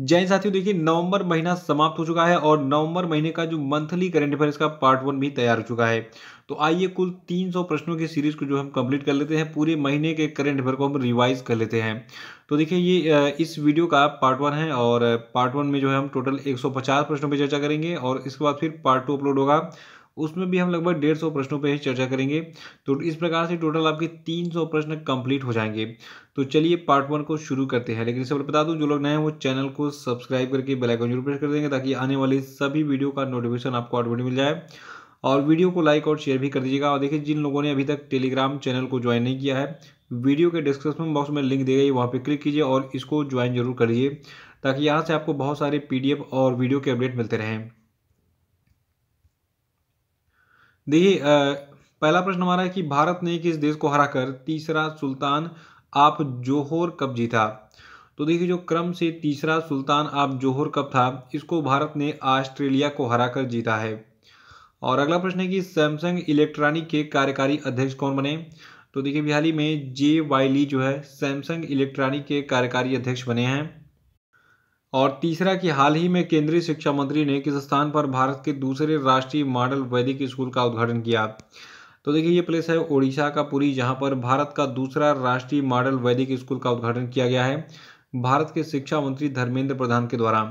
जैन साथियों देखिए नवंबर महीना समाप्त हो चुका है और नवंबर महीने का जो मंथली करंट अफेयर्स का पार्ट वन भी तैयार हो चुका है तो आइए कुल 300 प्रश्नों की सीरीज को जो हम कंप्लीट कर लेते हैं पूरे महीने के करंट अफेयर को हम रिवाइज कर लेते हैं तो देखिए ये इस वीडियो का पार्ट वन है और पार्ट वन में जो है हम टोटल एक प्रश्नों पर चर्चा करेंगे और इसके बाद फिर पार्ट टू अपलोड होगा उसमें भी हम लगभग डेढ़ सौ प्रश्नों पर ही चर्चा करेंगे तो इस प्रकार से टोटल आपके तीन सौ प्रश्न कंप्लीट हो जाएंगे तो चलिए पार्ट वन को शुरू करते हैं लेकिन इससे पहले बता दूं जो लोग नए हैं वो चैनल को सब्सक्राइब करके बेल आइकन जरूर प्रेस कर देंगे ताकि आने वाली सभी वीडियो का नोटिफिकेशन आपको ऑटोमेटिक मिल जाए और वीडियो को लाइक और शेयर भी कर दीजिएगा और देखिए जिन लोगों ने अभी तक टेलीग्राम चैनल को ज्वाइन नहीं किया है वीडियो के डिस्क्रिप्शन बॉक्स में लिंक दे गई वहाँ पर क्लिक कीजिए और इसको ज्वाइन जरूर करिए ताकि यहाँ से आपको बहुत सारे पीडीएफ और वीडियो के अपडेट मिलते रहें देखिए पहला प्रश्न हमारा है कि भारत ने किस देश को हराकर तीसरा सुल्तान आप जोहर कप जीता तो देखिए जो क्रम से तीसरा सुल्तान आप जोहर कप था इसको भारत ने ऑस्ट्रेलिया को हराकर जीता है और अगला प्रश्न है कि सैमसंग इलेक्ट्रॉनिक के कार्यकारी अध्यक्ष कौन बने तो देखिए बिहारी में जे वाइली जो है सैमसंग इलेक्ट्रॉनिक के कार्यकारी अध्यक्ष बने हैं और तीसरा कि हाल ही में केंद्रीय शिक्षा मंत्री ने किस स्थान पर भारत के दूसरे राष्ट्रीय मॉडल वैदिक स्कूल का उद्घाटन किया तो देखिए ये प्लेस है ओडिशा का पुरी जहाँ पर भारत का दूसरा राष्ट्रीय मॉडल वैदिक स्कूल का उद्घाटन किया गया है भारत के शिक्षा मंत्री धर्मेंद्र प्रधान के द्वारा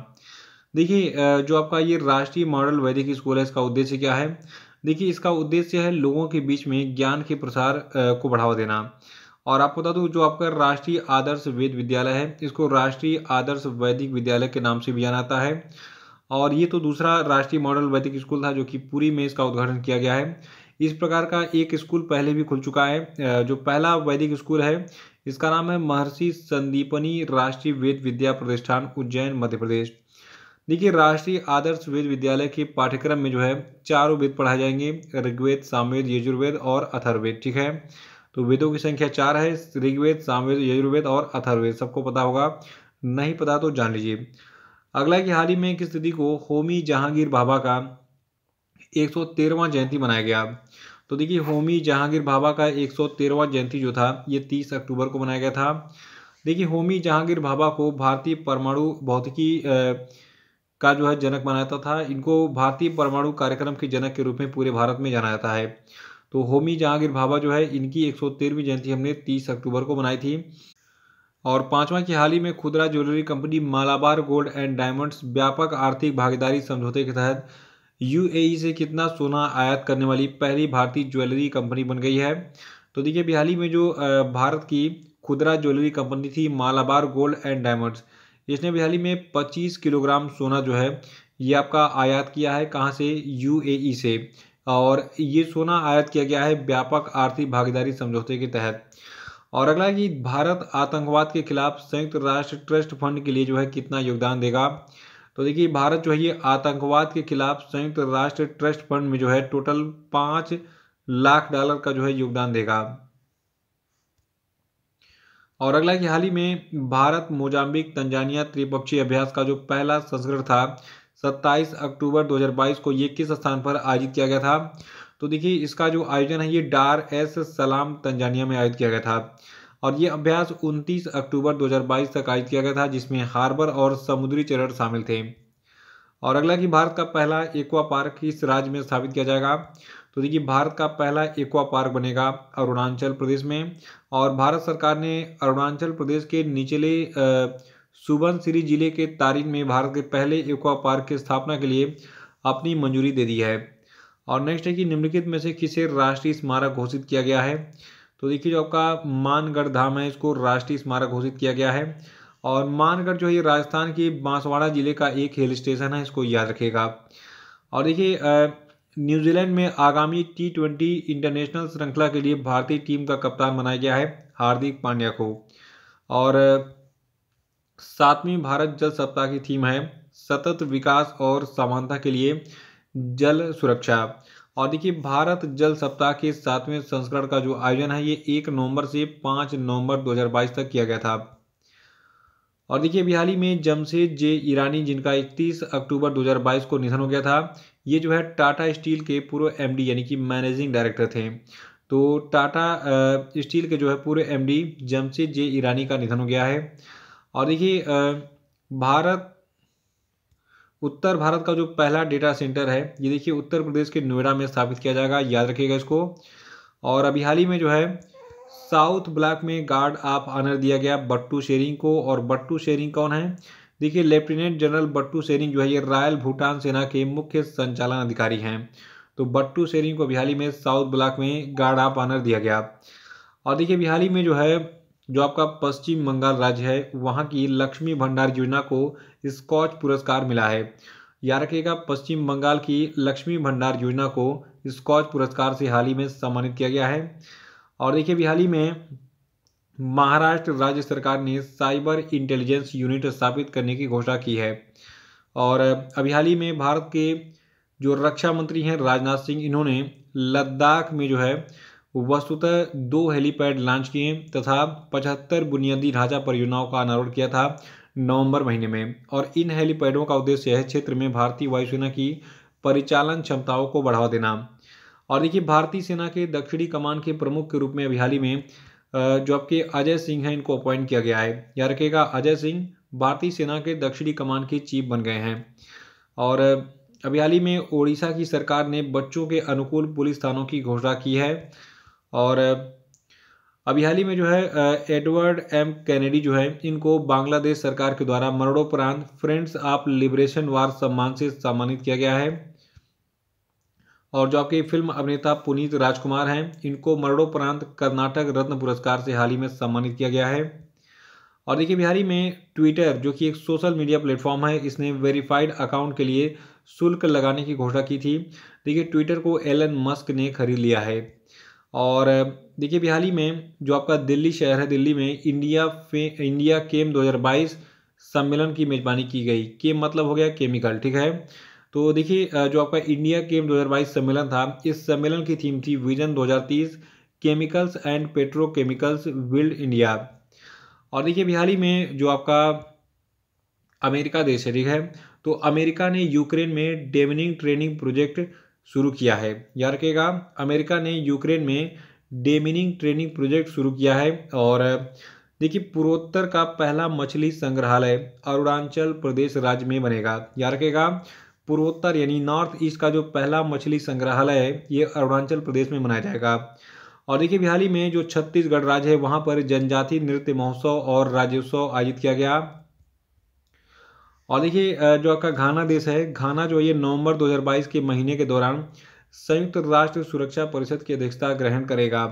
देखिए जो आपका ये राष्ट्रीय मॉडल वैदिक स्कूल है इसका उद्देश्य क्या है देखिए इसका उद्देश्य है लोगों के बीच में ज्ञान के प्रसार को बढ़ावा देना और आपको बता दूं जो आपका राष्ट्रीय आदर्श वेद विद्यालय है इसको राष्ट्रीय आदर्श वैदिक विद्यालय के नाम से भी जाना जाता है और ये तो दूसरा राष्ट्रीय मॉडल वैदिक स्कूल था जो कि पूरी में इसका उद्घाटन किया गया है इस प्रकार का एक स्कूल पहले भी खुल चुका है जो पहला वैदिक स्कूल है इसका नाम है महर्षि संदीपनी राष्ट्रीय वेद विद्या प्रतिष्ठान उज्जैन मध्य प्रदेश देखिए राष्ट्रीय आदर्श वेद विद्यालय के पाठ्यक्रम में जो है चारों वेद पढ़ाए जाएंगे ऋग्वेद सामवेद यजुर्वेद और अथर्वेद ठीक है तो वेदों की संख्या चार है ऋग्वेद सामवेद यजुर्वेद और अथर्वेद सबको पता होगा नहीं पता तो जान लीजिए अगला कि हाल ही में किस तिथि को होमी जहांगीर भाभा का एक सौ जयंती मनाया गया तो देखिए होमी जहांगीर भाभा का एक सौ जयंती जो था ये तीस अक्टूबर को मनाया गया था देखिए होमी जहांगीर भाभा को भारतीय परमाणु भौतिकी का जो है जनक माना जाता था इनको भारतीय परमाणु कार्यक्रम के जनक के रूप में पूरे भारत में जाना जाता है तो होमी जहांगीर भाभा जो है इनकी एक जयंती हमने तीस अक्टूबर को मनाई थी और पांचवा की हाल ही में खुदरा jewellery company Malabar Gold and Diamonds व्यापक आर्थिक भागीदारी समझौते के तहत यूएई से कितना सोना आयात करने वाली पहली भारतीय ज्वेलरी कंपनी बन गई है तो देखिए बिहाली में जो भारत की खुदरा ज्वेलरी कंपनी थी मालाबार गोल्ड एंड डायमंड्स इसने बिहाली में 25 किलोग्राम सोना जो है ये आपका आयात किया है कहाँ से यू से और ये सोना आयात किया गया है व्यापक आर्थिक भागीदारी समझौते के तहत और अगला कि भारत आतंकवाद के खिलाफ संयुक्त राष्ट्र ट्रस्ट फंड के लिए जो है कितना योगदान देगा तो देखिए भारत जो है ये आतंकवाद के खिलाफ संयुक्त राष्ट्र ट्रस्ट फंड में जो है टोटल पांच लाख डॉलर का जो है योगदान देगा और अगला कि हाल ही में भारत मोजाम्बिक तंजानिया त्रिपक्षीय अभ्यास का जो पहला संस्करण था 27 अक्टूबर 2022 को ये किस स्थान पर आयोजित किया गया था तो देखिए इसका जो आयोजन है ये डार एस सलाम तंजानिया में आयोजित किया गया था और ये अभ्यास 29 अक्टूबर 2022 तक आयोजित किया गया था जिसमें हार्बर और समुद्री चरण शामिल थे और अगला कि भारत का पहला एक्वा पार्क किस राज्य में स्थापित किया जाएगा तो देखिए भारत का पहला एक्वा पार्क बनेगा अरुणाचल प्रदेश में और भारत सरकार ने अरुणाचल प्रदेश के निचले आ, सुबनसिरी जिले के तारिन में भारत के पहले एक्वा पार्क की स्थापना के लिए अपनी मंजूरी दे दी है और नेक्स्ट है कि निम्नलिखित में से किसे राष्ट्रीय स्मारक घोषित किया गया है तो देखिए जो आपका मानगढ़ धाम है इसको राष्ट्रीय स्मारक घोषित किया गया है और मानगढ़ जो है राजस्थान के बांसवाड़ा जिले का एक हिल स्टेशन है इसको याद रखेगा और देखिए न्यूजीलैंड में आगामी टी ट्वेंटी इंटरनेशनल श्रृंखला के लिए भारतीय टीम का कप्तान बनाया गया है हार्दिक पांड्या को और सातवीं भारत जल सप्ताह की थीम है सतत विकास और समानता के लिए जल सुरक्षा और देखिए भारत जल सप्ताह के सातवें संस्करण का जो आयोजन है ये एक नवंबर से पाँच नवंबर 2022 तक किया गया था और देखिए अभी हाल ही में जमशेद जे ईरानी जिनका 31 अक्टूबर 2022 को निधन हो गया था ये जो है टाटा स्टील के पूर्व एमडी यानी कि मैनेजिंग डायरेक्टर थे तो टाटा स्टील के जो है पूर्व एम जमशेद जे ईरानी का निधन हो गया है और देखिए भारत उत्तर भारत का जो पहला डेटा सेंटर है ये देखिए उत्तर प्रदेश के नोएडा में स्थापित किया जाएगा याद रखिएगा इसको और अभी हाल ही में जो है साउथ ब्लॉक में गार्ड ऑफ ऑनर दिया गया बट्टू शेरिंग को और बट्टू शेरिंग कौन है देखिए लेफ्टिनेंट जनरल बट्टू शेरिंग जो है ये रॉयल भूटान सेना के मुख्य संचालन अधिकारी हैं तो बट्टू शेरिंग को बिहाली में साउथ ब्लॉक में गार्ड ऑफ ऑनर दिया गया और देखिए बिहाली में जो है जो आपका पश्चिम बंगाल राज्य है वहाँ की लक्ष्मी भंडार योजना को स्कॉच पुरस्कार मिला है याद रखिएगा पश्चिम बंगाल की लक्ष्मी भंडार योजना को स्कॉच पुरस्कार से हाल ही में सम्मानित किया गया है और देखिए अभी हाल ही में महाराष्ट्र राज्य सरकार ने साइबर इंटेलिजेंस यूनिट स्थापित करने की घोषणा की है और अभी हाल ही में भारत के जो रक्षा मंत्री हैं राजनाथ सिंह इन्होंने लद्दाख में जो है वस्तुतः दो हेलीपैड लॉन्च किए तथा पचहत्तर बुनियादी ढांचा परियोजनाओं का अनावरण किया था नवंबर महीने में और इन हेलीपैडों का उद्देश्य है क्षेत्र में भारतीय वायुसेना की परिचालन क्षमताओं को बढ़ावा देना और देखिए भारतीय सेना के दक्षिणी कमान के प्रमुख के रूप में अभी हाल ही में जो आपके अजय सिंह हैं इनको अपॉइंट किया गया है याद रखेगा अजय सिंह भारतीय सेना के दक्षिणी कमान के चीफ बन गए हैं और अभी हाल ही में ओडिशा की सरकार ने बच्चों के अनुकूल पुलिस थानों की घोषणा की है और अभी हाल ही में जो है एडवर्ड एम कैनेडी जो है इनको बांग्लादेश सरकार के द्वारा मरणोपरांत फ्रेंड्स ऑफ लिबरेशन वार सम्मान से सम्मानित किया गया है और जो आपके फिल्म अभिनेता पुनीत राजकुमार हैं इनको मरणोपरांत कर्नाटक रत्न पुरस्कार से हाल ही में सम्मानित किया गया है और देखिए बिहारी में ट्विटर जो कि एक सोशल मीडिया प्लेटफॉर्म है इसने वेरीफाइड अकाउंट के लिए शुल्क लगाने की घोषणा की थी देखिए ट्विटर को एलन मस्क ने खरीद लिया है और देखिए अभी हाल ही में जो आपका दिल्ली शहर है दिल्ली में इंडिया फे इंडिया केम 2022 सम्मेलन की मेज़बानी की गई केम मतलब हो गया केमिकल ठीक है तो देखिए जो आपका इंडिया केम 2022 सम्मेलन था इस सम्मेलन की थीम थी vision 2030 chemicals and petrochemicals build India और देखिए अभी हाल ही में जो आपका अमेरिका देश है ठीक है तो अमेरिका ने यूक्रेन में डेमनिंग ट्रेनिंग प्रोजेक्ट शुरू किया है याद रखेगा अमेरिका ने यूक्रेन में डेमिनिंग ट्रेनिंग प्रोजेक्ट शुरू किया है और देखिए पूर्वोत्तर का पहला मछली संग्रहालय अरुणाचल प्रदेश राज्य में बनेगा याद रखेगा पूर्वोत्तर यानी नॉर्थ ईस्ट का जो पहला मछली संग्रहालय है ये अरुणाचल प्रदेश में मनाया जाएगा और देखिए बिहारी में जो छत्तीसगढ़ राज्य है वहाँ पर जनजाति नृत्य महोत्सव और राज्योत्सव आयोजित किया गया और देखिए जो आपका घाना देश है घाना जो ये नवंबर 2022 के महीने के दौरान संयुक्त राष्ट्र सुरक्षा परिषद की अध्यक्षता ग्रहण करेगा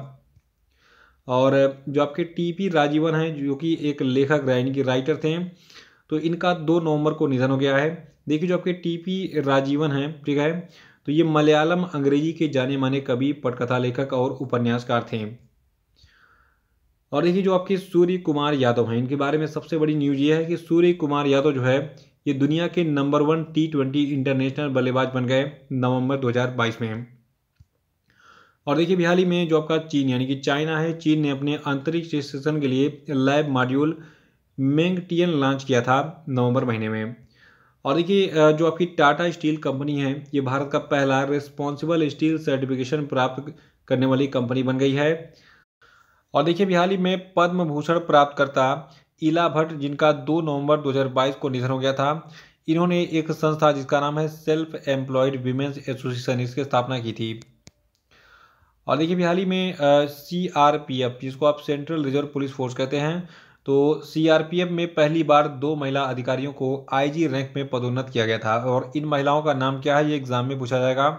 और जो आपके टीपी राजीवन हैं जो कि एक लेखक यानी कि राइटर थे तो इनका दो नवंबर को निधन हो गया है देखिए जो आपके टीपी राजीवन हैं ठीक है तो ये मलयालम अंग्रेजी के जाने माने कवि पटकथा लेखक और उपन्यासकार थे और देखिए जो आपके सूर्य कुमार यादव हैं इनके बारे में सबसे बड़ी न्यूज ये है कि सूर्य कुमार यादव जो है ये दुनिया के number one T twenty international बल्लेबाज बन गए नवंबर 2022 में और देखिए बिहारी में जो आपका चीन यानी कि चाइना है चीन ने अपने अंतरिक्ष स्टेशन के लिए लैब मॉड्यूल टीएन लॉन्च किया था नवंबर महीने में और देखिए जो आपकी टाटा स्टील कंपनी है ये भारत का पहला रिस्पॉन्सिबल स्टील सर्टिफिकेशन प्राप्त करने वाली कंपनी बन गई है और देखिए बिहार ही में पद्म भूषण प्राप्तकर्ता इला भट्ट जिनका 2 नवंबर 2022 को निधन हो गया था इन्होंने एक संस्था जिसका नाम है सेल्फ एम्प्लॉयड वीमेंस एसोसिएशन इसकी स्थापना की थी और देखिए बिहार ही में सी आर पी एफ जिसको आप सेंट्रल रिजर्व पुलिस फोर्स कहते हैं तो सीआरपीएफ में पहली बार दो महिला अधिकारियों को आईजी रैंक में पदोन्नत किया गया था और इन महिलाओं का नाम क्या है ये एग्ज़ाम में पूछा जाएगा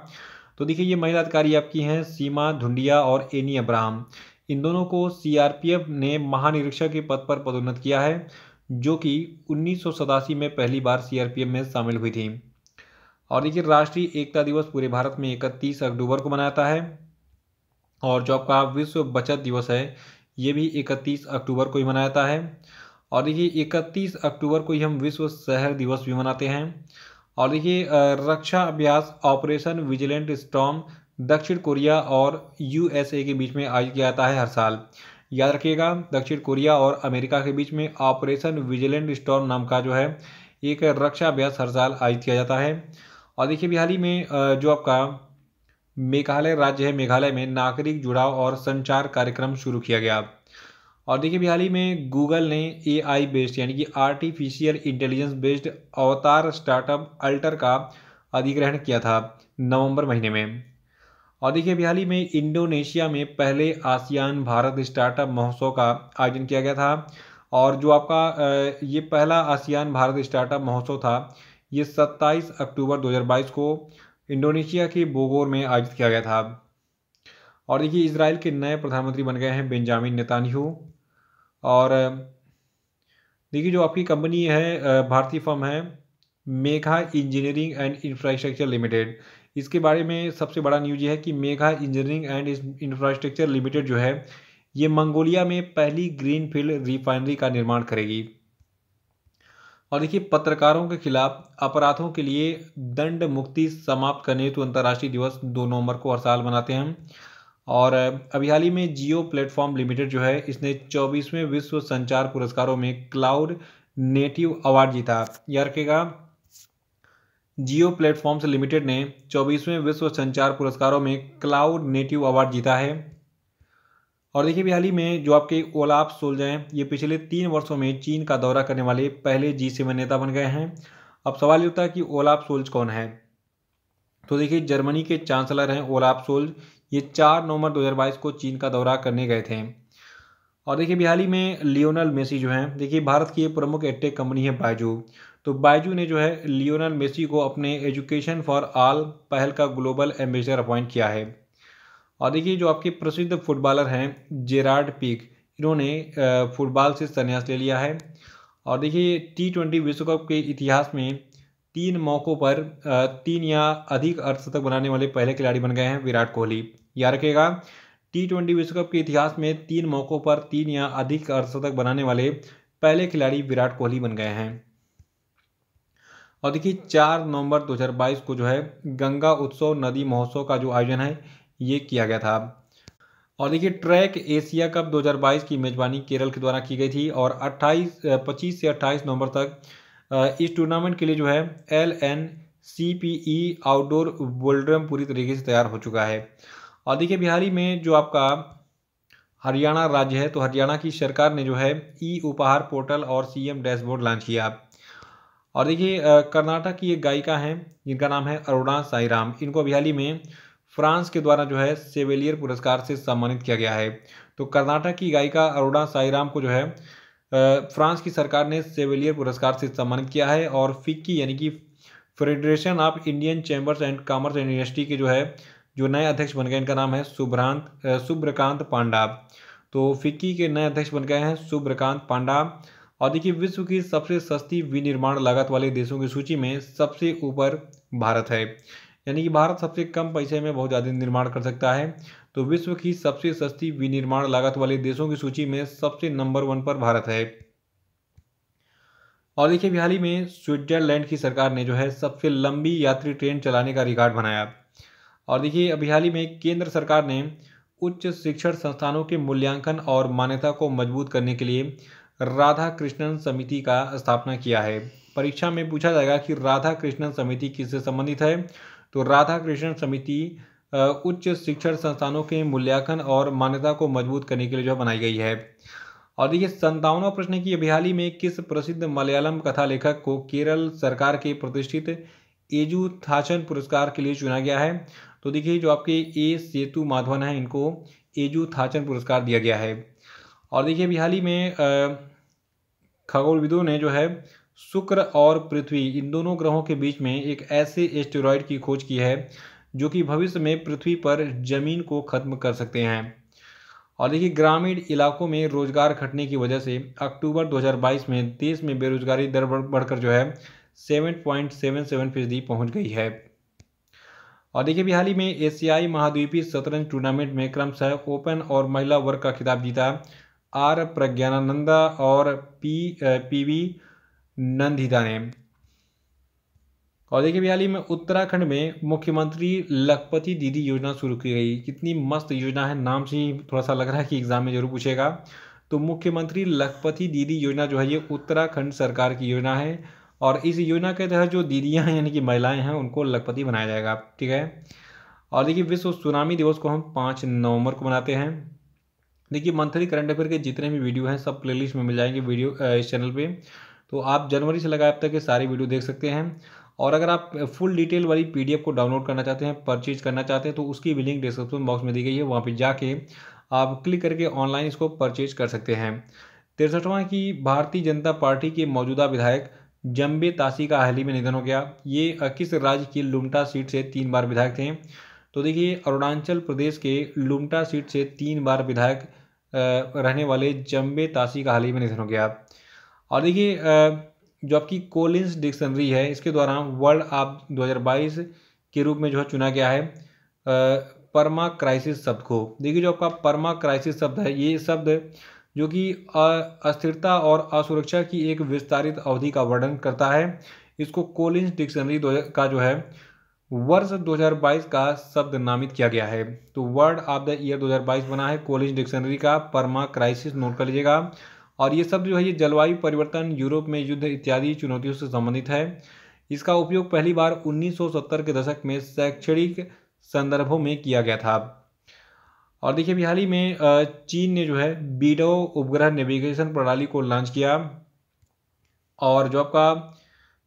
तो देखिए ये महिला अधिकारी आपकी हैं सीमा धुंडिया और एनी अब्राहम इन दोनों को सीआरपीएफ ने महानिरीक्षक के पद पर पदोन्नत किया है जो कि उन्नीस में पहली बार सीआरपीएफ में शामिल हुई थी और देखिए राष्ट्रीय एकता दिवस पूरे भारत में इकतीस अक्टूबर को मनाता है और जो आपका विश्व बचत दिवस है ये भी इकतीस अक्टूबर को ही मनाता है और देखिए इकतीस अक्टूबर को ही हम विश्व शहर दिवस भी मनाते हैं और देखिए रक्षा अभ्यास ऑपरेशन विजिलेंट स्टॉम दक्षिण कोरिया और यूएसए के बीच में आयोजित किया जाता है हर साल याद रखिएगा दक्षिण कोरिया और अमेरिका के बीच में ऑपरेशन विजिलेंट स्टॉर्म नाम का जो है एक रक्षा अभ्यास हर साल आयोजित किया जाता है और देखिए बिहारी ही में जो आपका मेघालय राज्य है मेघालय में नागरिक जुड़ाव और संचार कार्यक्रम शुरू किया गया और देखिए बिहारी ही में गूगल ने ए आई बेस्ड यानी कि आर्टिफिशियल इंटेलिजेंस बेस्ड अवतार स्टार्टअप अल्टर का अधिग्रहण किया था नवंबर महीने में और देखिए अभी हाल ही में इंडोनेशिया में पहले आसियान भारत स्टार्टअप महोत्सव का आयोजन किया गया था और जो आपका ये पहला आसियान भारत स्टार्टअप महोत्सव था ये 27 अक्टूबर 2022 को इंडोनेशिया के बोगोर में आयोजित किया गया था और देखिए इसराइल के नए प्रधानमंत्री बन गए हैं बेंजामिन नेतान्यू और देखिए जो आपकी कंपनी है भारतीय फर्म है Megha engineering and infrastructure limited इसके बारे में सबसे बड़ा न्यूज ये है कि Megha engineering and infrastructure limited जो है ये मंगोलिया में पहली ग्रीन फील्ड रिफाइनरी का निर्माण करेगी और देखिए पत्रकारों के खिलाफ अपराधों के लिए दंड मुक्ति समाप्त करने हेतु अंतर्राष्ट्रीय दिवस दो नवंबर को हर साल मनाते हैं और अभी हाल ही में जियो प्लेटफॉर्म लिमिटेड जो है इसने चौबीसवें विश्व संचार पुरस्कारों में क्लाउड नेटिव अवार्ड जीता याद रखेगा जियो प्लेटफॉर्म्स लिमिटेड ने 24वें विश्व संचार पुरस्कारों में क्लाउड नेटिव अवार्ड जीता है और देखिए भी हाल ही में जो आपके ओलाप सोल्ज हैं ये पिछले तीन वर्षों में चीन का दौरा करने वाले पहले जी सेवन नेता बन गए हैं अब सवाल ये होता है कि ओलाप सोल्ज कौन है तो देखिए जर्मनी के चांसलर हैं ओलाप सोल्ज ये चार नवंबर दो को चीन का दौरा करने गए थे और देखिए बिहाली में लियोनल मेसी जो हैं देखिए भारत की ये प्रमुख एटेक कंपनी है बायजू तो बायजू ने जो है लियोनल मेसी को अपने एजुकेशन फॉर आल पहल का ग्लोबल एम्बेसडर अपॉइंट किया है और देखिए जो आपके प्रसिद्ध फुटबॉलर हैं जेराड पीक इन्होंने फुटबॉल से संन्यास ले लिया है और देखिए टी ट्वेंटी विश्व कप के इतिहास में तीन मौक़ों पर तीन या अधिक अर्धशतक बनाने वाले पहले खिलाड़ी बन गए हैं विराट कोहली याद रखेगा टी ट्वेंटी विश्व कप के इतिहास में तीन मौक़ों पर तीन या अधिक अर्धशतक बनाने वाले पहले खिलाड़ी विराट कोहली बन गए हैं और देखिए चार नवंबर 2022 को जो है गंगा उत्सव नदी महोत्सव का जो आयोजन है ये किया गया था और देखिए ट्रैक एशिया कप 2022 की मेज़बानी केरल के द्वारा की गई थी और 28 25 से 28 नवंबर तक इस टूर्नामेंट के लिए जो है L N C P E outdoor वोल्ड्रम पूरी तरीके से तैयार हो चुका है और देखिए बिहारी में जो आपका हरियाणा राज्य है तो हरियाणा की सरकार ने जो है ई उपहार पोर्टल और सीएम डैशबोर्ड लॉन्च किया और देखिए कर्नाटक की एक गायिका हैं जिनका नाम है अरुणा साईराम इनको अभी हाल ही में फ्रांस के द्वारा जो है सेवेलियर पुरस्कार से सम्मानित किया गया है तो कर्नाटक की गायिका अरुणा साईराम को जो है फ्रांस की सरकार ने सेवेलियर पुरस्कार से सम्मानित किया है और फिक्की यानी कि federation of Indian chambers and commerce and industry के जो है जो नए अध्यक्ष बन गए इनका नाम है सुभ्रांत सुब्रकांत पांडा तो फिक्की के नए अध्यक्ष बन गए हैं सुब्रकांत पांडा और देखिए विश्व की सबसे सस्ती विनिर्माण लागत वाले देशों की सूची में सबसे ऊपर भारत है यानी कि भारत सबसे कम पैसे में बहुत ज़्यादा निर्माण कर सकता है तो विश्व की सबसे सस्ती विनिर्माण लागत वाले देशों की सूची में सबसे नंबर वन पर भारत है और देखिए हाल ही में स्विट्जरलैंड की सरकार ने जो है सबसे लंबी यात्री ट्रेन चलाने का रिकॉर्ड बनाया और देखिए अभी हाल ही में केंद्र सरकार ने उच्च शिक्षण संस्थानों के मूल्यांकन और मान्यता को मजबूत करने के लिए राधा कृष्णन समिति का स्थापना किया है परीक्षा में पूछा जाएगा कि राधा कृष्णन समिति किससे संबंधित है तो राधा कृष्णन समिति उच्च शिक्षण संस्थानों के मूल्यांकन और मान्यता को मजबूत करने के लिए जो बनाई गई है और देखिए संतावनवा प्रश्न की अभी में किस प्रसिद्ध मलयालम कथा लेखक को केरल सरकार के प्रतिष्ठित एजू थाचन पुरस्कार के लिए चुना गया है तो देखिए जो आपके ए सेतु माधवन है इनको एजू थाचन पुरस्कार दिया गया है और देखिए अभी हाल ही में खगोलविदों ने जो है शुक्र और पृथ्वी इन दोनों ग्रहों के बीच में एक ऐसे एस्टेरॉयड की खोज की है जो कि भविष्य में पृथ्वी पर जमीन को ख़त्म कर सकते हैं और देखिए ग्रामीण इलाकों में रोजगार घटने की वजह से अक्टूबर 2022 में देश में बेरोजगारी दर बढ़कर जो है 7.77 फीसदी पहुँच गई है और देखिए अभी हाल ही में एशियाई महाद्वीपीय शतरंज टूर्नामेंट में क्रमशः ओपन और महिला वर्ग का खिताब जीता आर प्रज्ञानानंदा और पी पी वी नंदिता ने और देखिए बिहारी में उत्तराखंड में मुख्यमंत्री लखपति दीदी योजना शुरू की गई कितनी मस्त योजना है नाम से ही थोड़ा सा लग रहा है कि एग्जाम में जरूर पूछेगा तो मुख्यमंत्री लखपति दीदी योजना जो है ये उत्तराखंड सरकार की योजना है और इस योजना के तहत जो दीदियाँ हैं यानी कि महिलाएं हैं उनको लखपति बनाया जाएगा ठीक है और देखिए विश्व सुनामी दिवस को हम पाँच नवंबर को मनाते हैं देखिए मंथली करंट अफेयर के जितने भी वीडियो हैं सब प्लेलिस्ट में मिल जाएंगे वीडियो इस चैनल पे तो आप जनवरी से लगा अब तक के सारे वीडियो देख सकते हैं और अगर आप फुल डिटेल वाली पीडीएफ को डाउनलोड करना चाहते हैं परचेज करना चाहते हैं तो उसकी भी लिंक डिस्क्रिप्शन बॉक्स में दी गई है वहाँ पर जाके आप क्लिक करके ऑनलाइन इसको परचेज कर सकते हैं तिरसठवा की भारतीय जनता पार्टी के मौजूदा विधायक जम्बे तासी का हाल ही में निधन हो गया ये किस राज्य की लुमटा सीट से तीन बार विधायक थे तो देखिए अरुणाचल प्रदेश के लुमटा सीट से तीन बार विधायक रहने वाले जम्बे तासी का हाल ही में निधन हो गया और देखिए जो आपकी कोलिंस डिक्शनरी है इसके द्वारा वर्ल्ड आप 2022 के रूप में जो है चुना गया है परमा क्राइसिस शब्द को देखिए जो आपका परमा क्राइसिस शब्द है ये शब्द जो कि अस्थिरता और असुरक्षा की एक विस्तारित अवधि का वर्णन करता है इसको कोलिंस डिक्शनरी का जो है वर्ष 2022 का शब्द नामित किया गया है तो वर्ड ऑफ द ईयर 2022 बना है कॉलेज डिक्शनरी का परमा क्राइसिस नोट कर लीजिएगा और ये शब्द जो है ये जलवायु परिवर्तन यूरोप में युद्ध इत्यादि चुनौतियों से संबंधित है इसका उपयोग पहली बार 1970 के दशक में शैक्षणिक संदर्भों में किया गया था और देखिए बिहार ही में चीन ने जो है बीडो उपग्रह नेविगेशन प्रणाली को लॉन्च किया और जो आपका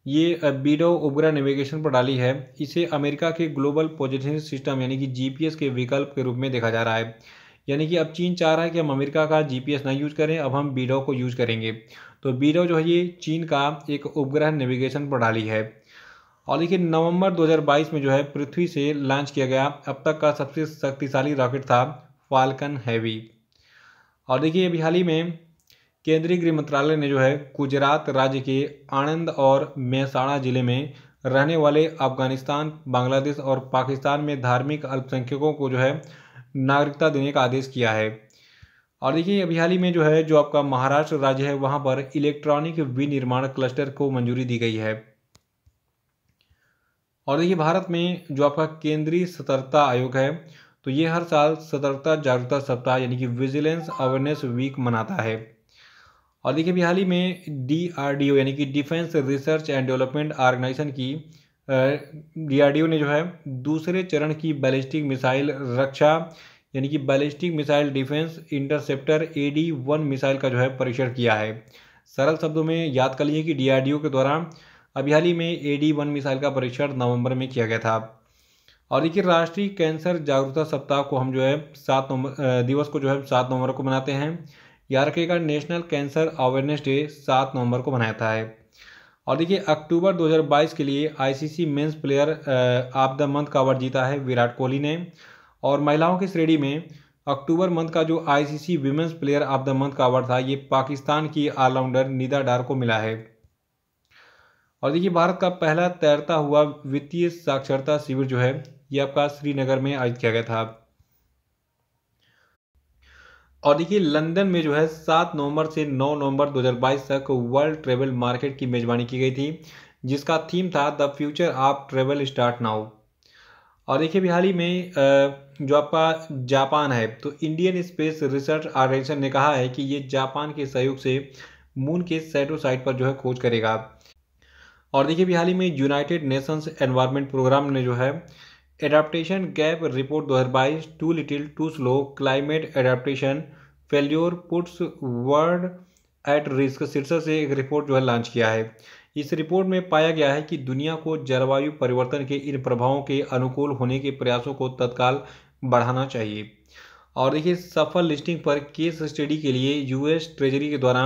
ये बीडो उपग्रह नेविगेशन प्रणाली है इसे अमेरिका के ग्लोबल पोजिशन सिस्टम यानी कि जीपीएस के विकल्प के रूप में देखा जा रहा है यानी कि अब चीन चाह रहा है कि हम अमेरिका का जीपीएस ना यूज़ करें अब हम बीडो को यूज़ करेंगे तो बीडो जो है ये चीन का एक उपग्रह नेविगेशन प्रणाली है और देखिए नवंबर 2022 में जो है पृथ्वी से लॉन्च किया गया अब तक का सबसे शक्तिशाली रॉकेट था फाल्कन हैवी और देखिए अभी हाल ही में केंद्रीय गृह मंत्रालय ने जो है गुजरात राज्य के आनंद और मेहसाणा जिले में रहने वाले अफगानिस्तान बांग्लादेश और पाकिस्तान में धार्मिक अल्पसंख्यकों को जो है नागरिकता देने का आदेश किया है और देखिए अभी हाल ही में जो है जो आपका महाराष्ट्र राज्य है वहाँ पर इलेक्ट्रॉनिक विनिर्माण क्लस्टर को मंजूरी दी गई है और देखिए भारत में जो आपका केंद्रीय सतर्कता आयोग है तो ये हर साल सतर्कता जागरूकता सप्ताह यानी कि विजिलेंस अवेयरनेस वीक मनाता है और देखिए अभी हाल ही में डीआरडीओ यानी कि defence research and development organisation की डीआरडीओ ने जो है दूसरे चरण की बैलिस्टिक मिसाइल रक्षा यानी कि ballistic missile defence interceptor A one missile का जो है परीक्षण किया है सरल शब्दों में याद कर लीजिए कि डी के द्वारा अभी हाल ही में ए वन मिसाइल का परीक्षण नवंबर में किया गया था और देखिए राष्ट्रीय कैंसर जागरूकता सप्ताह को हम जो है सात नवंबर दिवस को जो है सात नवंबर को मनाते हैं याद रखिएगा नेशनल कैंसर अवेयरनेस डे सात नवंबर को मनाया था है और देखिए अक्टूबर 2022 के लिए ICC men's player of the month का अवार्ड जीता है विराट कोहली ने और महिलाओं की श्रेणी में अक्टूबर मंथ का जो ICC women's player of the month का अवार्ड था ये पाकिस्तान की ऑलराउंडर निदा डार को मिला है और देखिए भारत का पहला तैरता हुआ वित्तीय साक्षरता शिविर जो है ये आपका श्रीनगर में आयोजित किया गया था और देखिए लंदन में जो है सात नवंबर से नौ नवंबर 2022 तक वर्ल्ड ट्रेवल मार्केट की मेज़बानी की गई थी जिसका थीम था the future of travel start now और देखिए हाल ही में जो आपका जापान है तो इंडियन स्पेस रिसर्च ऑर्गेनाइजेशन ने कहा है कि ये जापान के सहयोग से मून के सैटोसाइट पर जो है खोज करेगा और देखिए हाल ही में यूनाइटेड नेशंस एनवायरमेंट प्रोग्राम ने जो है adaptation gap report 2022 too little too slow climate adaptation failure puts world at risk शीर्षक से एक रिपोर्ट जो है लॉन्च किया है इस रिपोर्ट में पाया गया है कि दुनिया को जलवायु परिवर्तन के इन प्रभावों के अनुकूल होने के प्रयासों को तत्काल बढ़ाना चाहिए और देखिए सफल लिस्टिंग पर केस स्टडी के लिए यूएस ट्रेजरी के द्वारा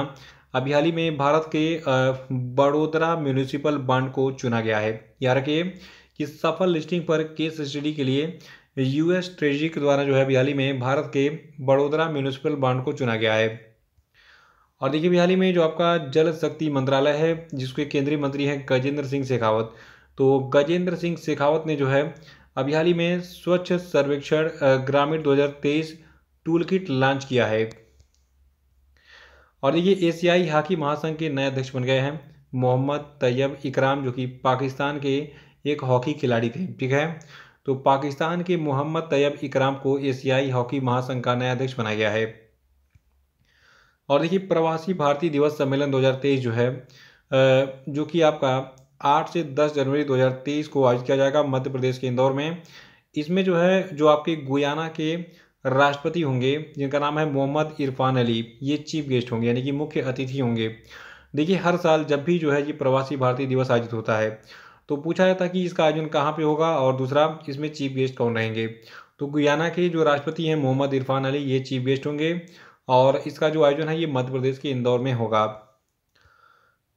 अभी हाल ही में भारत के बड़ोदरा म्यूनिसिपल बॉन्ड को चुना गया है यार के कि सफल लिस्टिंग पर केस स्टडी के लिए यूएस ट्रेजरी के द्वारा जो है बिहाली में भारत के बड़ोदरा म्यूनिसिपल बांड को चुना गया है और देखिए बिहाली में जो आपका जल शक्ति मंत्रालय है जिसके केंद्रीय मंत्री हैं गजेंद्र सिंह शेखावत तो गजेंद्र सिंह शेखावत ने जो है अभी हाल ही में स्वच्छ सर्वेक्षण ग्रामीण 2023 टूल किट लॉन्च किया है और देखिए एशियाई हॉकी महासंघ के नए अध्यक्ष बन गए हैं मोहम्मद तैयब इकराम जो कि पाकिस्तान के एक हॉकी खिलाड़ी थे ठीक है तो पाकिस्तान के मोहम्मद तैयब इकराम को एशियाई हॉकी महासंघ का नया अध्यक्ष बनाया गया है और देखिए प्रवासी भारतीय दिवस सम्मेलन 2023 जो है जो कि आपका 8 से 10 जनवरी 2023 को आयोजित किया जाएगा मध्य प्रदेश के इंदौर में इसमें जो है जो आपके गुयाना के राष्ट्रपति होंगे जिनका नाम है मोहम्मद इरफान अली ये चीफ गेस्ट होंगे यानी कि मुख्य अतिथि होंगे देखिए हर साल जब भी जो है ये प्रवासी भारतीय दिवस आयोजित होता है तो पूछा जाता कि इसका आयोजन कहाँ पे होगा और दूसरा इसमें चीफ गेस्ट कौन रहेंगे तो गुयाना के जो राष्ट्रपति हैं मोहम्मद इरफान अली ये चीफ गेस्ट होंगे और इसका जो आयोजन है ये मध्य प्रदेश के इंदौर में होगा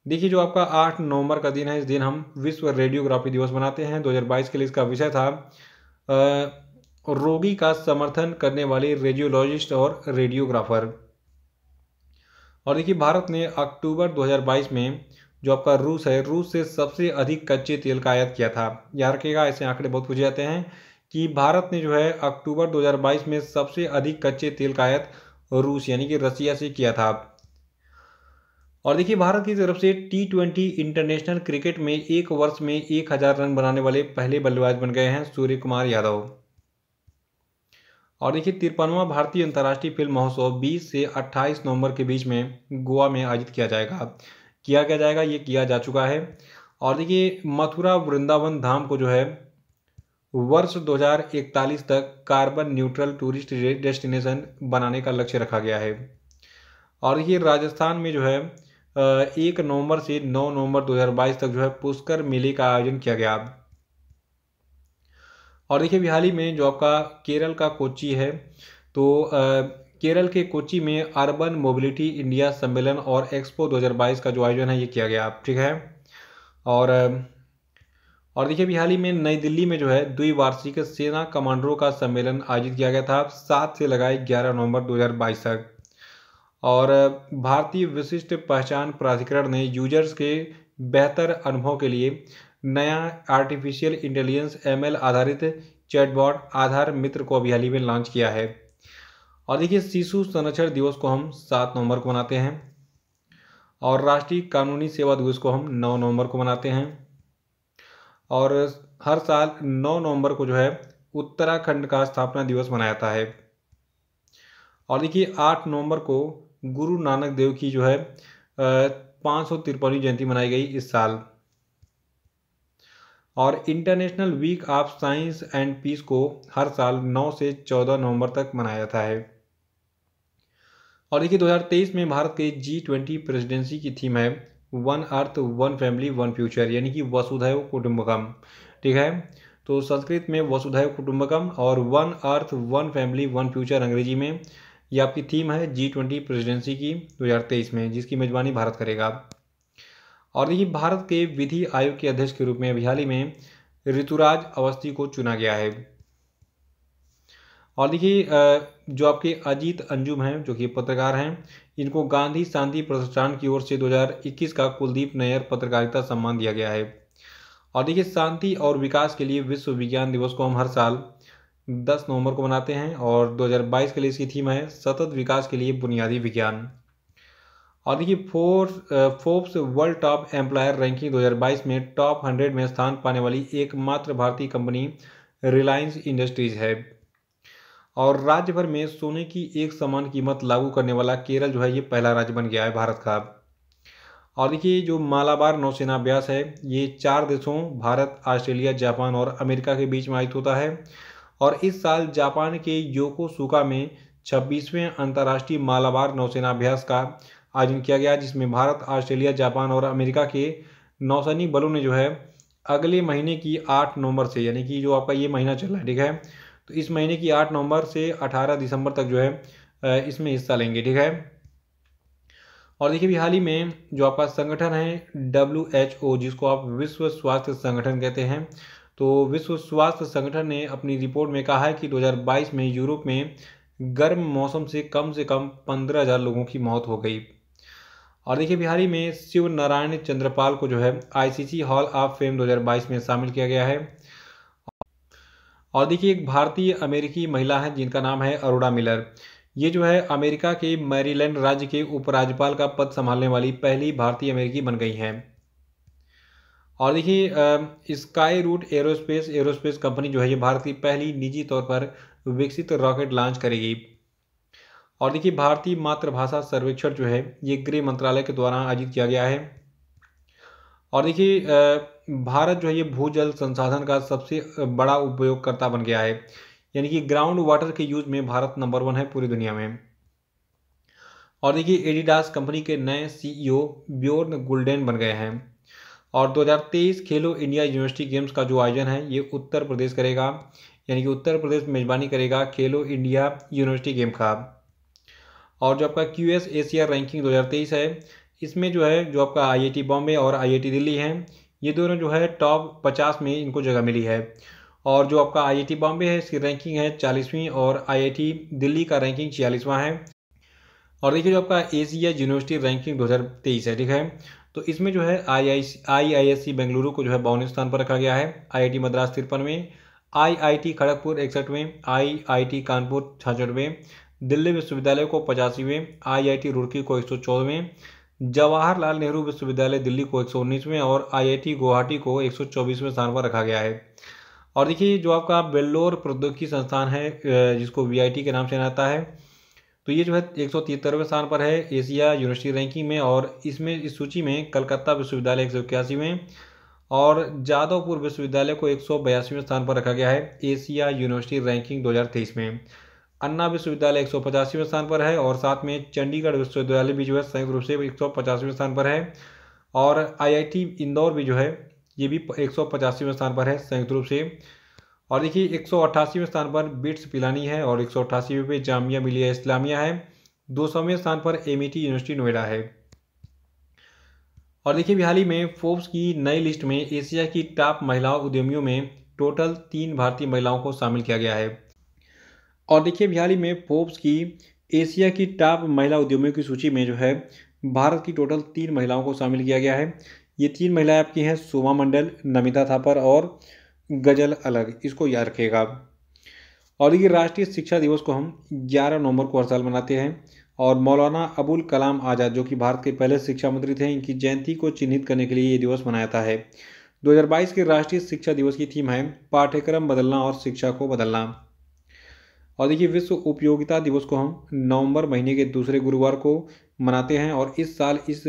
देखिए जो आपका आठ नवंबर का दिन है इस दिन हम विश्व रेडियोग्राफी दिवस मनाते हैं 2022 के लिए इसका विषय था रोगी का समर्थन करने वाले रेडियोलॉजिस्ट और रेडियोग्राफर और देखिए भारत ने अक्टूबर 2022 में जो आपका रूस है रूस से सबसे अधिक कच्चे तेल का आयात किया था याद रखेगा ऐसे आंकड़े बहुत पूछे जाते हैं कि भारत ने जो है अक्टूबर 2022 में सबसे अधिक कच्चे तेल का आयात रूस यानी कि रसिया से किया था और देखिए भारत की तरफ से टी ट्वेंटी इंटरनेशनल क्रिकेट में एक वर्ष में एक हज़ार रन बनाने वाले पहले बल्लेबाज बन गए हैं सूर्य कुमार यादव और देखिए तिरपनवा भारतीय अंतर्राष्ट्रीय फिल्म महोत्सव 20 से 28 नवंबर के बीच में गोवा में आयोजित किया जाएगा किया क्या जाएगा ये किया जा चुका है और देखिए मथुरा वृंदावन धाम को जो है वर्ष 2041 तक कार्बन न्यूट्रल टूरिस्ट डेस्टिनेशन बनाने का लक्ष्य रखा गया है और ये राजस्थान में जो है एक नवंबर से नौ नवंबर 2022 तक जो है पुष्कर मेले का आयोजन किया गया और देखिए बिहारी में जो आपका केरल का कोची है तो केरल के कोची में अर्बन मोबिलिटी इंडिया सम्मेलन और एक्सपो 2022 का जो आयोजन है ये किया गया ठीक है और और देखिए अभी हाल ही में नई दिल्ली में जो है द्विवार्षिक सेना कमांडरों का सम्मेलन आयोजित किया गया था सात से लगाए ग्यारह नवंबर 2022 तक और भारतीय विशिष्ट पहचान प्राधिकरण ने यूजर्स के बेहतर अनुभव के लिए नया आर्टिफिशियल इंटेलिजेंस एम आधारित चैटबॉट आधार मित्र को अभी हाल ही में लॉन्च किया है और देखिए शिशु संरक्षण दिवस को हम सात नवंबर को मनाते हैं और राष्ट्रीय कानूनी सेवा दिवस को हम नौ नवंबर को मनाते हैं और हर साल नौ नवंबर को जो है उत्तराखंड का स्थापना दिवस मनाया जाता है और देखिए आठ नवंबर को गुरु नानक देव की जो है पाँच सौ तिरपनवीं जयंती मनाई गई इस साल और international week of science and peace को हर साल 9 से 14 नवंबर तक मनाया जाता है और देखिए 2023 में भारत के जी ट्वेंटी प्रेसिडेंसी की थीम है one earth one family one future यानी कि वसुधैव कुटुम्बकम ठीक है तो संस्कृत में वसुधैव कुटुम्बकम और one earth one family one future अंग्रेजी में ये आपकी थीम है जी ट्वेंटी प्रेजिडेंसी की 2023 में जिसकी मेज़बानी भारत करेगा और देखिए भारत के विधि आयोग के अध्यक्ष के रूप में अभी हाल ही में ऋतुराज अवस्थी को चुना गया है और देखिए जो आपके अजीत अंजुम हैं जो कि पत्रकार हैं इनको गांधी शांति प्रतिष्ठान की ओर से 2021 का कुलदीप नायर पत्रकारिता सम्मान दिया गया है और देखिए शांति और विकास के लिए विश्व विज्ञान दिवस को हम हर साल 10 नवंबर को मनाते हैं और 2022 के लिए इसकी थीम है सतत विकास के लिए बुनियादी विज्ञान और देखिए force Forbes world top employer ranking 2022 में टॉप 100 में स्थान पाने वाली एकमात्र भारतीय कंपनी रिलायंस इंडस्ट्रीज है और राज्य भर में सोने की एक समान कीमत लागू करने वाला केरल जो है ये पहला राज्य बन गया है भारत का और देखिए जो मालाबार नौसेना अभ्यास है ये चार देशों भारत ऑस्ट्रेलिया जापान और अमेरिका के बीच में आयोजित होता है और इस साल जापान के योकोसुका में छब्बीसवें अंतर्राष्ट्रीय मालाबार नौसेना अभ्यास का आयोजन किया गया जिसमें भारत ऑस्ट्रेलिया जापान और अमेरिका के नौसैनिक बलों ने जो है अगले महीने की आठ नवंबर से यानी कि जो आपका ये महीना चल रहा है ठीक है तो इस महीने की आठ नवंबर से अठारह दिसंबर तक जो है इसमें हिस्सा लेंगे ठीक है और देखिए भी हाल ही में जो आपका संगठन है डब्ल्यू एच ओ जिसको आप विश्व स्वास्थ्य संगठन कहते हैं तो विश्व स्वास्थ्य संगठन ने अपनी रिपोर्ट में कहा है कि 2022 में यूरोप में गर्म मौसम से कम से कम 15,000 लोगों की मौत हो गई और देखिए बिहारी में शिव नारायण चंद्रपाल को जो है आईसीसी हॉल ऑफ फेम 2022 में शामिल किया गया है और देखिए एक भारतीय अमेरिकी महिला है जिनका नाम है अरोड़ा मिलर ये जो है अमेरिका के मैरीलैंड राज्य के उपराज्यपाल का पद संभालने वाली पहली भारतीय अमेरिकी बन गई हैं और देखिए Skyroot aerospace aerospace company जो है ये भारत की पहली निजी तौर पर विकसित रॉकेट लॉन्च करेगी और देखिए भारतीय मातृभाषा सर्वेक्षण जो है ये गृह मंत्रालय के द्वारा आयोजित किया गया है और देखिए भारत जो है ये भूजल संसाधन का सबसे बड़ा उपयोगकर्ता बन गया है यानी कि ग्राउंड वाटर के यूज में भारत नंबर वन है पूरी दुनिया में और देखिए एडिडास कंपनी के नए सीईओ ब्योर्न गुल्डेन बन गए हैं और 2023 खेलो इंडिया यूनिवर्सिटी गेम्स का जो आयोजन है ये उत्तर प्रदेश करेगा यानी कि उत्तर प्रदेश मेजबानी करेगा खेलो इंडिया यूनिवर्सिटी गेम का और जो आपका क्यू एस एशिया रैंकिंग 2023 है इसमें जो है जो आपका आईआईटी बॉम्बे और आईआईटी दिल्ली हैं ये दोनों जो है टॉप पचास में इनको जगह मिली है और जो आपका आईआईटी बॉम्बे है इसकी रैंकिंग है चालीसवीं और आईआईटी दिल्ली का रैंकिंग छियालीसवां है और देखिए जो आपका एशिया यूनिवर्सिटी रैंकिंग 2023 है ठीक है तो इसमें जो है आई आई आई आई एस सी बेंगलुरु को जो है बावन स्थान पर रखा गया है आईआईटी मद्रास तिरपन में आईआईटी खड़गपुर इकसठवें टी कानपुर छाछठवें दिल्ली विश्वविद्यालय को पचासीवें टी रुड़की को एक सौ चौदहवें जवाहरलाल नेहरू विश्वविद्यालय दिल्ली को एक और आईआईटी गुवाहाटी को एक स्थान पर रखा गया है और देखिए जो आपका बेल्लोर प्रौद्योगिकी संस्थान है जिसको वीआईटी के नाम से जाना है तो ये जो है एक सौ स्थान पर है एशिया यूनिवर्सिटी रैंकिंग में और इसमें इस सूची में कलकत्ता विश्वविद्यालय एक में और जादवपुर विश्वविद्यालय को एक स्थान पर रखा गया है एशिया यूनिवर्सिटी रैंकिंग दो में अन्ना विश्वविद्यालय एक सौ स्थान पर है और साथ में चंडीगढ़ विश्वविद्यालय भी जो है संयुक्त रूप से एक सौ स्थान पर है और आईआईटी इंदौर भी जो है ये भी एक सौ स्थान पर है संयुक्त रूप से और देखिए एक सौ स्थान पर बिट्स पिलानी है और एक सौ पे जामिया मिलिया इस्लामिया है दो सौवें स्थान पर एम यूनिवर्सिटी नोएडा है और देखिए हाल ही में फोर्ब्स की नई लिस्ट में एशिया की टॉप महिला उद्यमियों में टोटल तीन भारतीय महिलाओं को शामिल किया गया है और देखिए बिहारी में फोर्ब्स की एशिया की टॉप महिला उद्यमियों की सूची में जो है भारत की टोटल तीन महिलाओं को शामिल किया गया है ये तीन महिलाएं आपकी हैं सोमा मंडल नमिता थापर और गजल अलग इसको याद रखिएगा और ये राष्ट्रीय शिक्षा दिवस को हम 11 नवंबर को हर साल मनाते हैं और मौलाना अबुल कलाम आज़ाद जो कि भारत के पहले शिक्षा मंत्री थे इनकी जयंती को चिन्हित करने के लिए ये दिवस मनाया जाता है 2022 के राष्ट्रीय शिक्षा दिवस की थीम है पाठ्यक्रम बदलना और शिक्षा को बदलना और देखिए विश्व उपयोगिता दिवस को हम नवंबर महीने के दूसरे गुरुवार को मनाते हैं और इस साल इस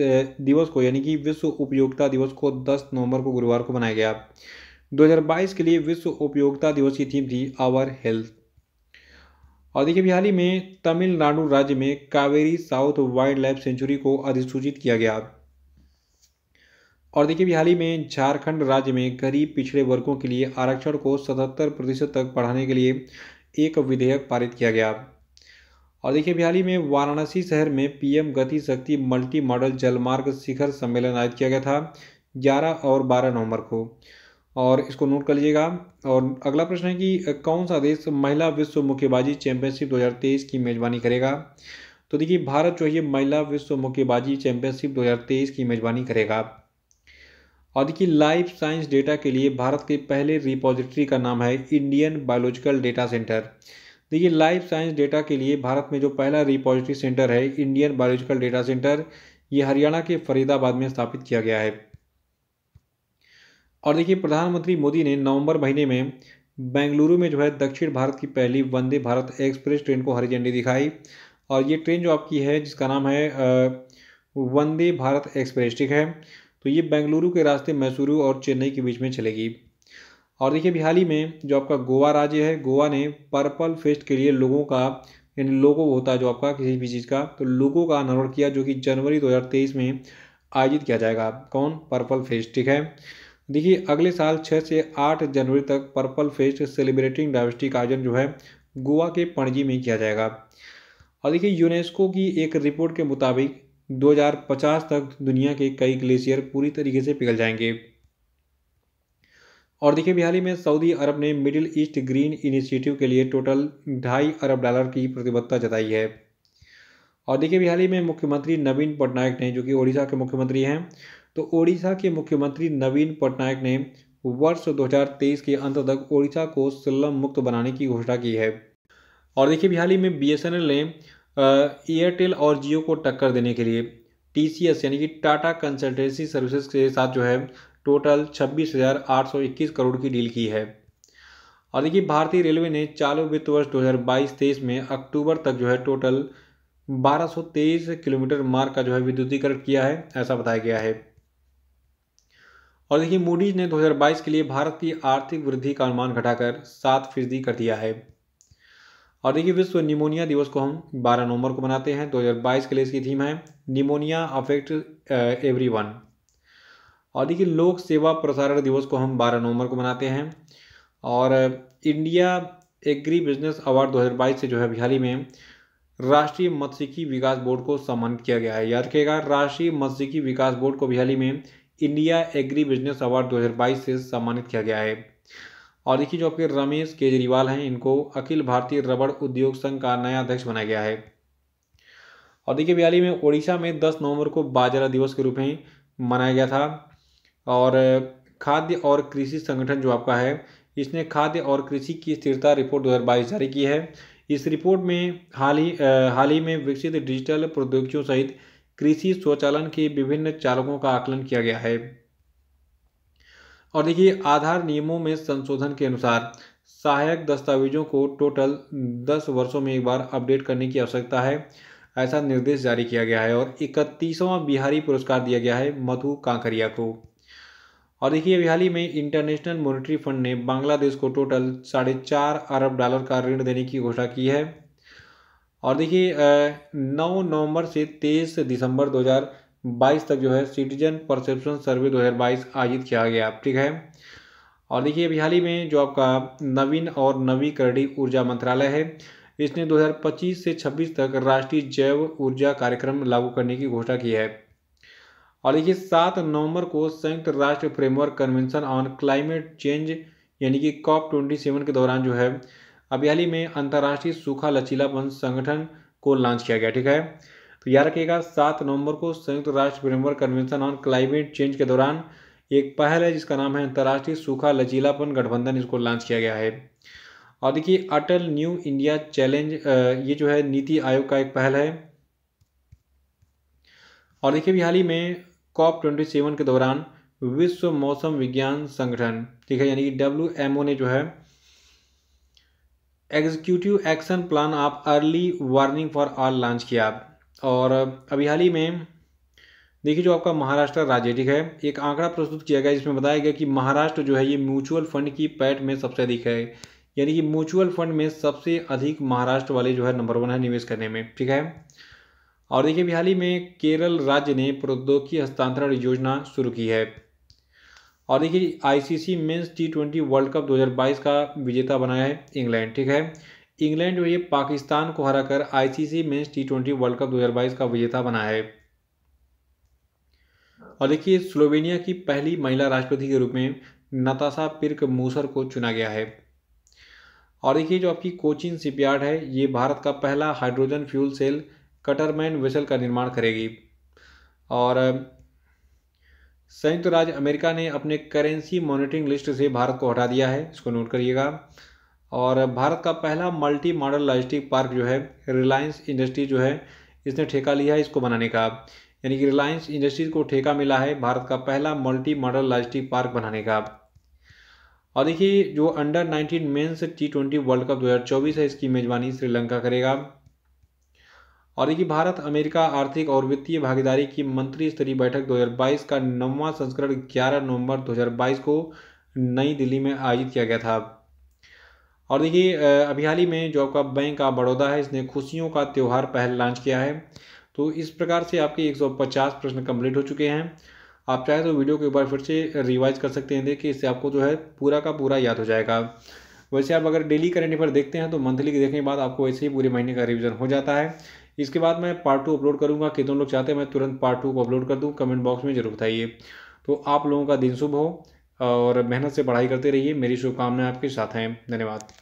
दिवस को यानी कि विश्व उपयोगिता दिवस को 10 नवंबर को गुरुवार को मनाया गया 2022 के लिए विश्व उपयोगिता दिवस की थीम थी आवर हेल्थ और देखिए अभी हाल ही में तमिलनाडु राज्य में Kaveri south wildlife sanctuary को अधिसूचित किया गया और देखिए अभी हाल ही में झारखंड राज्य में गरीब पिछड़े वर्गों के लिए आरक्षण को 77 प्रतिशत तक बढ़ाने के लिए एक विधेयक पारित किया गया और देखिए बिहारी हाल ही में वाराणसी शहर में पीएम गति शक्ति मल्टी मॉडल जलमार्ग शिखर सम्मेलन आयोजित किया गया था ग्यारह और बारह नवंबर को और इसको नोट कर लीजिएगा और अगला प्रश्न है कि कौन सा देश महिला विश्व मुक्केबाजी चैंपियनशिप 2023 की मेज़बानी करेगा तो देखिए भारत जो है महिला विश्व मुक्केबाजी चैंपियनशिप 2023 की मेज़बानी करेगा और देखिए लाइफ साइंस डेटा के लिए भारत के पहले रिपोजिटरी का नाम है इंडियन बायोलॉजिकल डेटा सेंटर देखिए लाइफ साइंस डेटा के लिए भारत में जो पहला रिपोजिटरी सेंटर है इंडियन बायोलॉजिकल डेटा सेंटर ये हरियाणा के फरीदाबाद में स्थापित किया गया है और देखिए प्रधानमंत्री मोदी ने नवंबर महीने में बेंगलुरु में जो है दक्षिण भारत की पहली वंदे भारत एक्सप्रेस ट्रेन को हरी झंडी दिखाई और ये ट्रेन जो आपकी है जिसका नाम है वंदे भारत एक्सप्रेस ठीक है तो ये बेंगलुरु के रास्ते मैसूरू और चेन्नई के बीच में चलेगी और देखिए अभी हाल ही में जो आपका गोवा राज्य है गोवा ने पर्पल फेस्ट के लिए लोगों का यानी को होता है जो आपका किसी भी चीज़ का तो लोगों का अनावरण किया जो कि जनवरी 2023 में आयोजित किया जाएगा कौन पर्पल फेस्ट ठीक है देखिए अगले साल 6 से 8 जनवरी तक पर्पल फेस्ट सेलिब्रेटिंग डाइवर्सिटी का आयोजन जो है गोवा के पणजी में किया जाएगा और देखिए यूनेस्को की एक रिपोर्ट के मुताबिक 2050 तक दुनिया के कई ग्लेशियर पूरी तरीके से पिघल जाएंगे और देखिए बिहार में सऊदी अरब ने मिडिल ईस्ट ग्रीन इनिशिएटिव के लिए टोटल ढाई अरब डॉलर की प्रतिबद्धता जताई है और देखिए बिहार में मुख्यमंत्री नवीन पटनायक ने जो कि ओडिशा के मुख्यमंत्री हैं तो ओडिशा के मुख्यमंत्री नवीन पटनायक ने वर्ष 2023 के अंत तक ओडिशा को सिल्लम मुक्त बनाने की घोषणा की है और देखिए बिहार में बी ने एयरटेल और जियो को टक्कर देने के लिए टी यानी कि टाटा कंसल्टेंसी सर्विसेज के साथ जो है टोटल छब्बीस हज़ार आठ सौ इक्कीस करोड़ की डील की है और देखिए भारतीय रेलवे ने चालू वित्त वर्ष 2022-23 में अक्टूबर तक जो है टोटल 1223 किलोमीटर मार्ग का जो है विद्युतीकरण किया है ऐसा बताया गया है और देखिए मूडीज ने 2022 के लिए भारत की आर्थिक वृद्धि का अनुमान घटाकर सात फीसदी कर दिया है और देखिए विश्व निमोनिया दिवस को हम 12 नवंबर को मनाते हैं 2022 के लिए इसकी थीम है निमोनिया अफेक्ट एवरीवन और देखिए लोक सेवा प्रसारण दिवस को हम 12 नवंबर को मनाते हैं और इंडिया एग्री बिजनेस अवार्ड 2022 से जो है बिहारी में राष्ट्रीय मत्स्यिकी विकास बोर्ड को सम्मानित किया गया है याद रखिएगा राष्ट्रीय मत्स्यिकी विकास बोर्ड को बिहारी में इंडिया एग्री बिजनेस अवार्ड 2022 से सम्मानित किया गया है और देखिए जो आपके रमेश केजरीवाल हैं इनको अखिल भारतीय रबड़ उद्योग संघ का नया अध्यक्ष बनाया गया है और देखिए बयाली में ओडिशा में 10 नवंबर को बाजरा दिवस के रूप में मनाया गया था और खाद्य और कृषि संगठन जो आपका है इसने खाद्य और कृषि की स्थिरता रिपोर्ट 2022 जारी की है इस रिपोर्ट में हाल ही हाल ही में विकसित डिजिटल प्रौद्योगिकियों सहित कृषि स्वचालन के विभिन्न चालकों का आकलन किया गया है और देखिए आधार नियमों में संशोधन के अनुसार सहायक दस्तावेजों को टोटल दस वर्षों में एक बार अपडेट करने की आवश्यकता है ऐसा निर्देश जारी किया गया है और इकतीसवां बिहारी पुरस्कार दिया गया है मधु कांकरिया को और देखिए अभी हाल ही में इंटरनेशनल मॉनिटरी फंड ने बांग्लादेश को टोटल साढ़े चार अरब डॉलर का ऋण देने की घोषणा की है और देखिए नौ नवंबर से तेईस दिसंबर हजार बाईस तक जो है सिटीजन परसेप्शन सर्वे बाईस आयोजित किया गया ठीक है और देखिए अभी हाल ही में जो आपका नवीन और नवीकरणीय ऊर्जा मंत्रालय है इसने 2025 से 26 तक राष्ट्रीय जैव ऊर्जा कार्यक्रम लागू करने की घोषणा की है और देखिए सात नवंबर को संयुक्त राष्ट्र framework convention on climate change यानी कि कॉप ट्वेंटी सेवन के दौरान जो है अभी हाल ही में अंतर्राष्ट्रीय सूखा लचीलापन संगठन को लॉन्च किया गया ठीक है तो याद रखिएगा सात नवंबर को संयुक्त राष्ट्र framework convention on climate change के दौरान एक पहल है जिसका नाम है अंतर्राष्ट्रीय सूखा लचीलापन गठबंधन इसको लॉन्च किया गया है और देखिए अटल न्यू इंडिया चैलेंज ये जो है नीति आयोग का एक पहल है और देखिए अभी हाल ही में कॉप ट्वेंटी सेवन के दौरान विश्व मौसम विज्ञान संगठन ठीक है यानी कि डब्ल्यू एम ओ ने जो है executive action plan of early warning for all launch किया और अभी हाल ही में देखिए जो आपका महाराष्ट्र राज्य ठीक है एक आंकड़ा प्रस्तुत किया गया जिसमें बताया गया कि महाराष्ट्र जो है ये म्यूचुअल फंड की पैट में सबसे अधिक है यानी कि म्यूचुअल फंड में सबसे अधिक महाराष्ट्र वाले जो है नंबर वन है निवेश करने में ठीक है और देखिए अभी हाल ही में केरल राज्य ने प्रौद्योगिकी हस्तांतरण योजना शुरू की है और देखिए ICC men's T twenty world cup 2022 का विजेता बनाया है इंग्लैंड ठीक है इंग्लैंड ने पाकिस्तान को हराकर ICC men's T twenty world cup 2022 का विजेता बना है और देखिए स्लोवेनिया की पहली महिला राष्ट्रपति के रूप में नताशा पिर्क मूसर को चुना गया है और देखिए जो आपकी कोचिन शिपयार्ड है ये भारत का पहला hydrogen fuel cell catamaran vessel का निर्माण करेगी और संयुक्त राज्य अमेरिका ने अपने करेंसी मॉनिटरिंग लिस्ट से भारत को हटा दिया है इसको नोट करिएगा और भारत का पहला मल्टी मॉडल लॉजिस्टिक पार्क जो है रिलायंस इंडस्ट्री जो है इसने ठेका लिया है इसको बनाने का यानी कि रिलायंस इंडस्ट्रीज को ठेका मिला है भारत का पहला मल्टी मॉडल लॉजिस्टिक पार्क बनाने का और देखिए जो under 19 men's T twenty world cup 2024 है इसकी मेज़बानी श्रीलंका करेगा और देखिए भारत अमेरिका आर्थिक और वित्तीय भागीदारी की मंत्री स्तरीय बैठक 2022 का नौवां संस्करण 11 नवंबर 2022 को नई दिल्ली में आयोजित किया गया था और देखिए अभी हाल ही में जो आपका बैंक ऑफ बड़ौदा है इसने खुशियों का त्यौहार पहल लॉन्च किया है तो इस प्रकार से आपके 150 प्रश्न कंप्लीट हो चुके हैं आप चाहे तो वीडियो को एक बार फिर से रिवाइज कर सकते हैं देखिए इससे आपको जो है पूरा का पूरा याद हो जाएगा वैसे आप अगर डेली करेंट अफेयर देखते हैं तो मंथली के देखने के बाद आपको ऐसे ही पूरे महीने का रिविज़न हो जाता है इसके बाद मैं पार्ट टू अपलोड करूँगा कितने लोग चाहते हैं मैं तुरंत पार्ट टू को अपलोड कर दूँ कमेंट बॉक्स में जरूर बताइए तो आप लोगों का दिन शुभ हो और मेहनत से पढ़ाई करते रहिए मेरी शुभकामनाएं आपके साथ हैं धन्यवाद